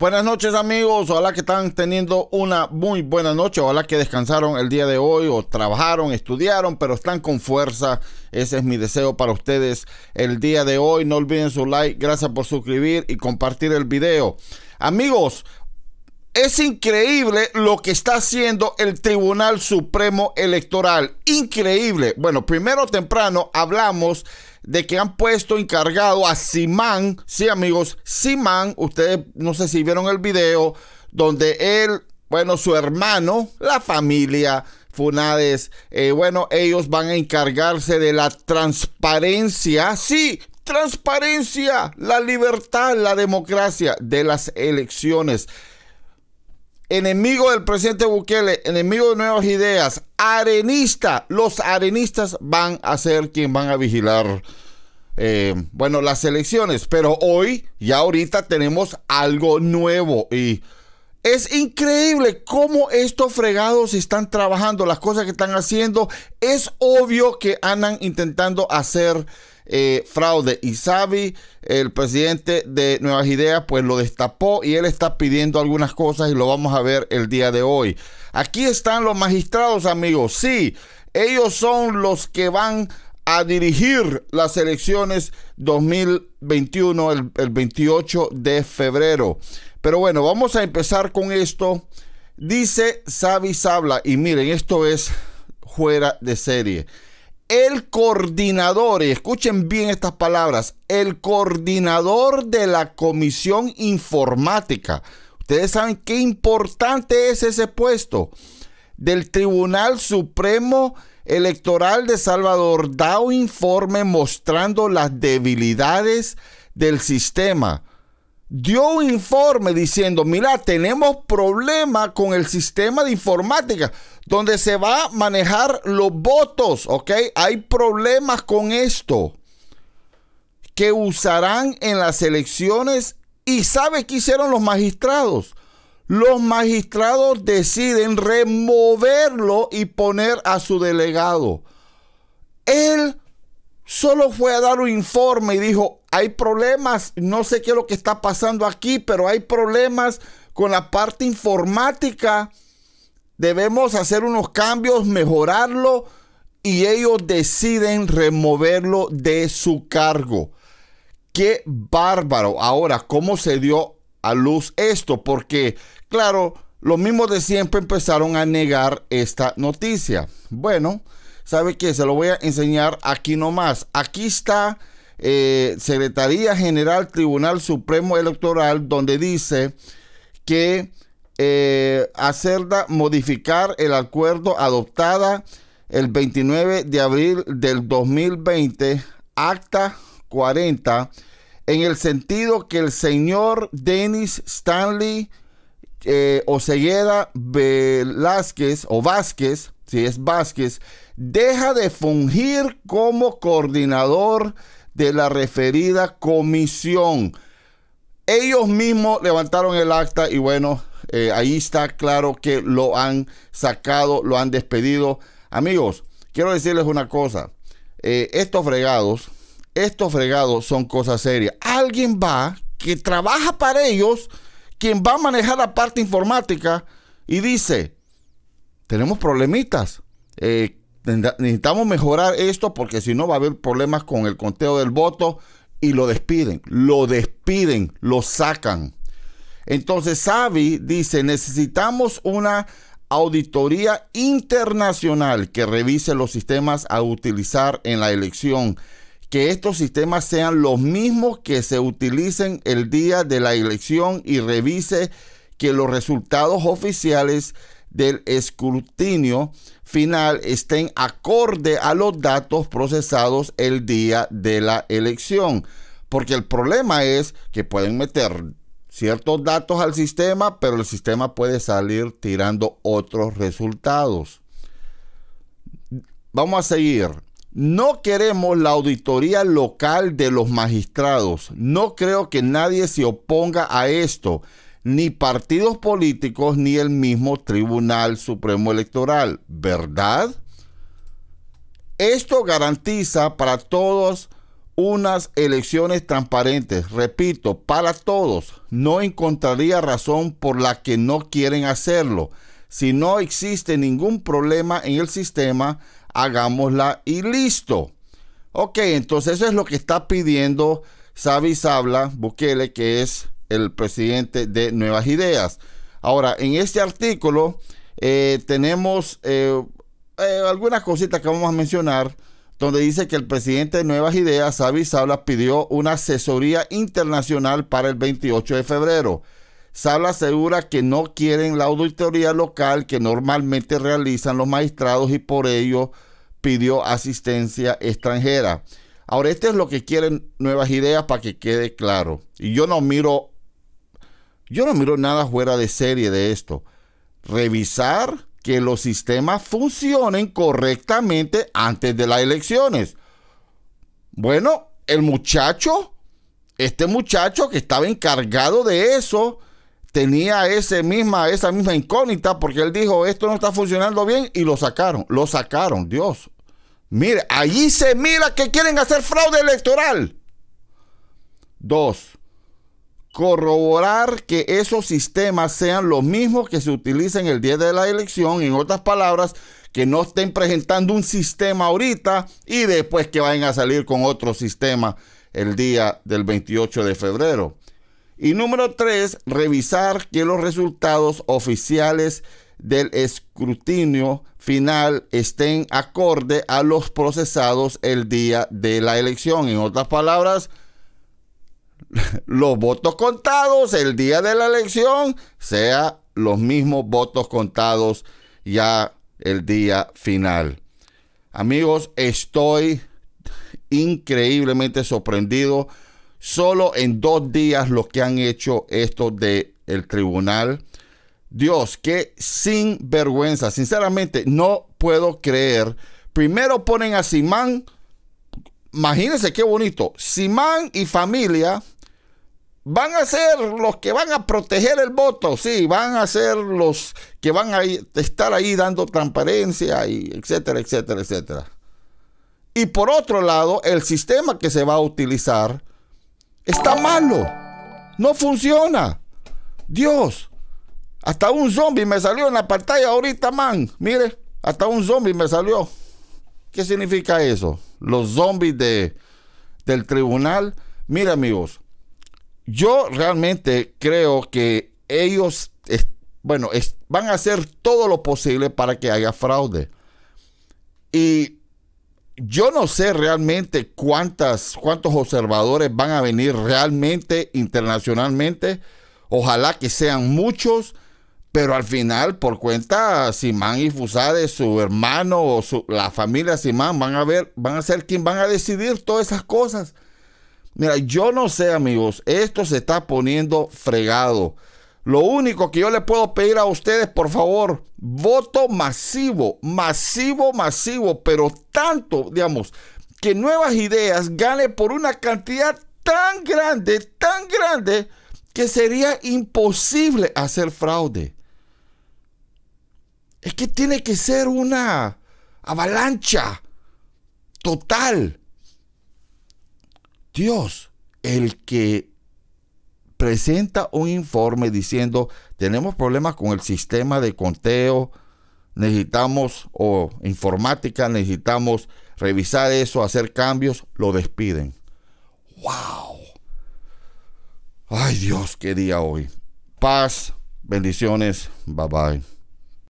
Buenas noches amigos, ojalá que están teniendo una muy buena noche, ojalá que descansaron el día de hoy o trabajaron, estudiaron, pero están con fuerza. Ese es mi deseo para ustedes el día de hoy. No olviden su like, gracias por suscribir y compartir el video. Amigos, es increíble lo que está haciendo el Tribunal Supremo Electoral. Increíble. Bueno, primero temprano hablamos de que han puesto encargado a Simán, sí amigos, Simán, ustedes no sé si vieron el video donde él, bueno, su hermano, la familia Funades, eh, bueno, ellos van a encargarse de la transparencia, sí, transparencia, la libertad, la democracia de las elecciones enemigo del presidente Bukele, enemigo de nuevas ideas, arenista. Los arenistas van a ser quienes van a vigilar. Eh, bueno, las elecciones, pero hoy, ya ahorita tenemos algo nuevo y es increíble cómo estos fregados están trabajando, las cosas que están haciendo. Es obvio que andan intentando hacer eh, fraude. Y Xavi, el presidente de Nuevas Ideas, pues lo destapó y él está pidiendo algunas cosas y lo vamos a ver el día de hoy. Aquí están los magistrados, amigos. Sí, ellos son los que van a dirigir las elecciones 2021, el, 28 de febrero. Pero bueno, vamos a empezar con esto. Dice Xavi Sabla, y miren, esto es fuera de serie el coordinador, y escuchen bien estas palabras, el coordinador de la comisión informática. Ustedes saben qué importante es ese puesto del Tribunal Supremo Electoral de Salvador da un informe mostrando las debilidades del sistema dio un informe diciendo, mira, tenemos problemas con el sistema de informática donde se va a manejar los votos, ¿ok? Hay problemas con esto que usarán en las elecciones y ¿sabe qué hicieron los magistrados? Los magistrados deciden removerlo y poner a su delegado. Él solo fue a dar un informe y dijo, hay problemas, no sé qué es lo que está pasando aquí, pero hay problemas con la parte informática. Debemos hacer unos cambios, mejorarlo y ellos deciden removerlo de su cargo. Qué bárbaro. Ahora, ¿cómo se dio a luz esto? Porque, claro, los mismos de siempre empezaron a negar esta noticia. Bueno, ¿sabe qué? Se lo voy a enseñar aquí nomás. Aquí está eh, Secretaría General Tribunal Supremo Electoral, donde dice que eh, modificar el acuerdo adoptada el 29 de abril del 2020, acta 40, en el sentido que el señor Dennis Stanley eh, Velázquez o Vázquez, si es Vázquez, deja de fungir como coordinador de la referida comisión. Ellos mismos levantaron el acta y bueno, eh, ahí está claro que lo han sacado, lo han despedido. Amigos, quiero decirles una cosa. Eh, estos fregados, estos fregados son cosas serias. Alguien va que trabaja para ellos, quien va a manejar la parte informática y dice, tenemos problemitas. Eh, necesitamos mejorar esto porque si no va a haber problemas con el conteo del voto y lo despiden, lo despiden, lo sacan. Entonces Savi dice, necesitamos una auditoría internacional que revise los sistemas a utilizar en la elección. Que estos sistemas sean los mismos que se utilicen el día de la elección y revise que los resultados oficiales del escrutinio final estén acorde a los datos procesados el día de la elección. Porque el problema es que pueden meter ciertos datos al sistema, pero el sistema puede salir tirando otros resultados. Vamos a seguir. No queremos la auditoría local de los magistrados. No creo que nadie se oponga a esto ni partidos políticos ni el mismo Tribunal Supremo Electoral, ¿verdad? Esto garantiza para todos unas elecciones transparentes, repito, para todos. No encontraría razón por la que no quieren hacerlo. Si no existe ningún problema en el sistema, hagámosla y listo. Ok, entonces eso es lo que está pidiendo Savisabla Bukele, que es el presidente de Nuevas Ideas. Ahora, en este artículo eh, tenemos eh, eh, algunas cositas que vamos a mencionar, donde dice que el presidente de Nuevas Ideas, Xavi Sabla, pidió una asesoría internacional para el 28 de febrero. Sabla asegura que no quieren la auditoría local que normalmente realizan los magistrados y por ello pidió asistencia extranjera. Ahora, esto es lo que quieren Nuevas Ideas para que quede claro. Y yo no miro yo no miro nada fuera de serie de esto. Revisar que los sistemas funcionen correctamente antes de las elecciones. Bueno, el muchacho, este muchacho que estaba encargado de eso, tenía esa misma incógnita porque él dijo, esto no está funcionando bien y lo sacaron, lo sacaron, Dios. Mire, allí se mira que quieren hacer fraude electoral. Dos, corroborar que esos sistemas sean los mismos que se utilizan el día de la elección, en otras palabras, que no estén presentando un sistema ahorita y después que vayan a salir con otro sistema el día del 28 de febrero. Y número tres, revisar que los resultados oficiales del escrutinio final estén acorde a los procesados el día de la elección. En otras palabras, los votos contados el día de la elección sea los mismos votos contados ya el día final. Amigos, estoy increíblemente sorprendido. Solo en dos días lo que han hecho esto del el tribunal. Dios, sin sinvergüenza. Sinceramente, no puedo creer. Primero ponen a Simán Imagínense qué bonito. Simán y familia van a ser los que van a proteger el voto, sí, van a ser los que van a estar ahí dando transparencia y etcétera, etcétera, etcétera. Y por otro lado, el sistema que se va a utilizar está malo. No funciona. Dios, hasta un zombie me salió en la pantalla ahorita, man. Mire, hasta un zombie me salió. ¿Qué significa eso? los zombies de, del tribunal. Mira amigos, yo realmente creo que ellos, bueno, van a hacer todo lo posible para que haya fraude. Y yo no sé realmente cuántas, cuántos observadores van a venir realmente internacionalmente. Ojalá que sean muchos pero al final, por cuenta Simán y Fusade, su hermano o la familia Simán, van a ver, van a ser quien van a decidir todas esas cosas. Mira, yo no sé, amigos, esto se está poniendo fregado. Lo único que yo le puedo pedir a ustedes, por favor, voto masivo, masivo, masivo, pero tanto, digamos, que nuevas ideas gane por una cantidad tan grande, tan grande, que sería imposible hacer fraude. Es que tiene que ser una avalancha total. Dios, el que presenta un informe diciendo, tenemos problemas con el sistema de conteo, necesitamos, o informática, necesitamos revisar eso, hacer cambios, lo despiden. ¡Wow! Ay Dios, qué día hoy. Paz, bendiciones, bye bye.